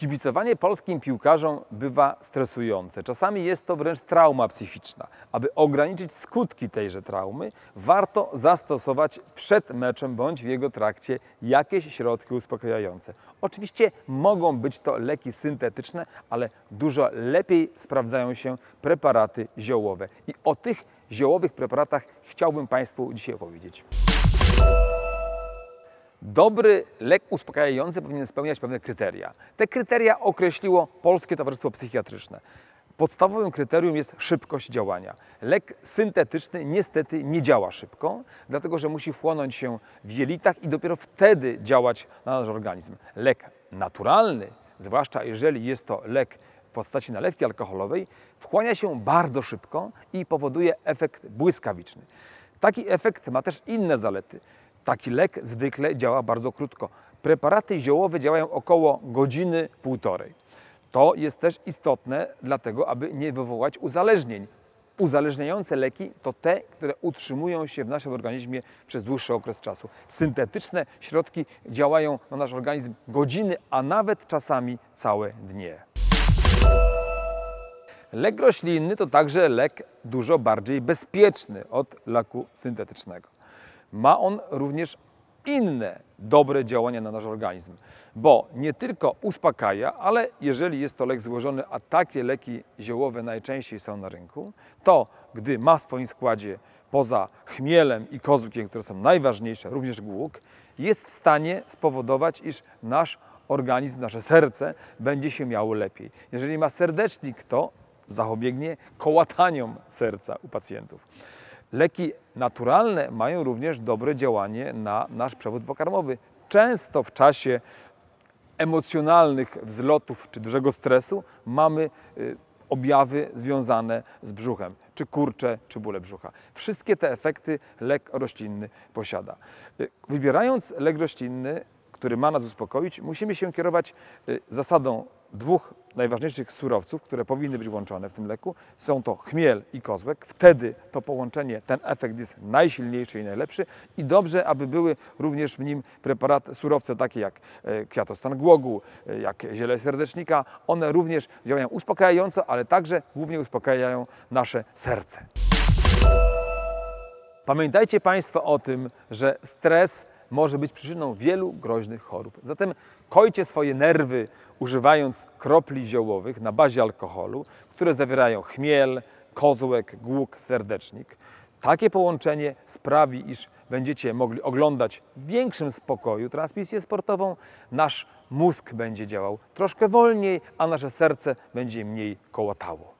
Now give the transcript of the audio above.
Kibicowanie polskim piłkarzom bywa stresujące. Czasami jest to wręcz trauma psychiczna. Aby ograniczyć skutki tejże traumy, warto zastosować przed meczem bądź w jego trakcie jakieś środki uspokajające. Oczywiście mogą być to leki syntetyczne, ale dużo lepiej sprawdzają się preparaty ziołowe. I o tych ziołowych preparatach chciałbym Państwu dzisiaj opowiedzieć. Dobry lek uspokajający powinien spełniać pewne kryteria. Te kryteria określiło Polskie Towarzystwo Psychiatryczne. Podstawowym kryterium jest szybkość działania. Lek syntetyczny niestety nie działa szybko, dlatego że musi wchłonąć się w jelitach i dopiero wtedy działać na nasz organizm. Lek naturalny, zwłaszcza jeżeli jest to lek w postaci nalewki alkoholowej, wchłania się bardzo szybko i powoduje efekt błyskawiczny. Taki efekt ma też inne zalety. Taki lek zwykle działa bardzo krótko. Preparaty ziołowe działają około godziny, półtorej. To jest też istotne, dlatego aby nie wywołać uzależnień. Uzależniające leki to te, które utrzymują się w naszym organizmie przez dłuższy okres czasu. Syntetyczne środki działają na nasz organizm godziny, a nawet czasami całe dnie. Lek roślinny to także lek dużo bardziej bezpieczny od leku syntetycznego ma on również inne dobre działania na nasz organizm, bo nie tylko uspokaja, ale jeżeli jest to lek złożony, a takie leki ziołowe najczęściej są na rynku, to gdy ma w swoim składzie poza chmielem i kozłkiem, które są najważniejsze, również głuk, jest w stanie spowodować, iż nasz organizm, nasze serce będzie się miało lepiej. Jeżeli ma serdecznik, to zachobiegnie kołataniom serca u pacjentów. Leki naturalne mają również dobre działanie na nasz przewód pokarmowy. Często w czasie emocjonalnych wzlotów czy dużego stresu mamy y, objawy związane z brzuchem, czy kurcze, czy bóle brzucha. Wszystkie te efekty lek roślinny posiada. Y, wybierając lek roślinny, który ma nas uspokoić, musimy się kierować y, zasadą dwóch najważniejszych surowców, które powinny być łączone w tym leku, są to chmiel i kozłek. Wtedy to połączenie, ten efekt jest najsilniejszy i najlepszy i dobrze, aby były również w nim preparat surowce takie jak e, kwiatostan głogu, e, jak ziele serdecznika. One również działają uspokajająco, ale także głównie uspokajają nasze serce. Pamiętajcie Państwo o tym, że stres może być przyczyną wielu groźnych chorób. Zatem kojcie swoje nerwy używając kropli ziołowych na bazie alkoholu, które zawierają chmiel, kozłek, głuk, serdecznik. Takie połączenie sprawi, iż będziecie mogli oglądać w większym spokoju transmisję sportową. Nasz mózg będzie działał troszkę wolniej, a nasze serce będzie mniej kołatało.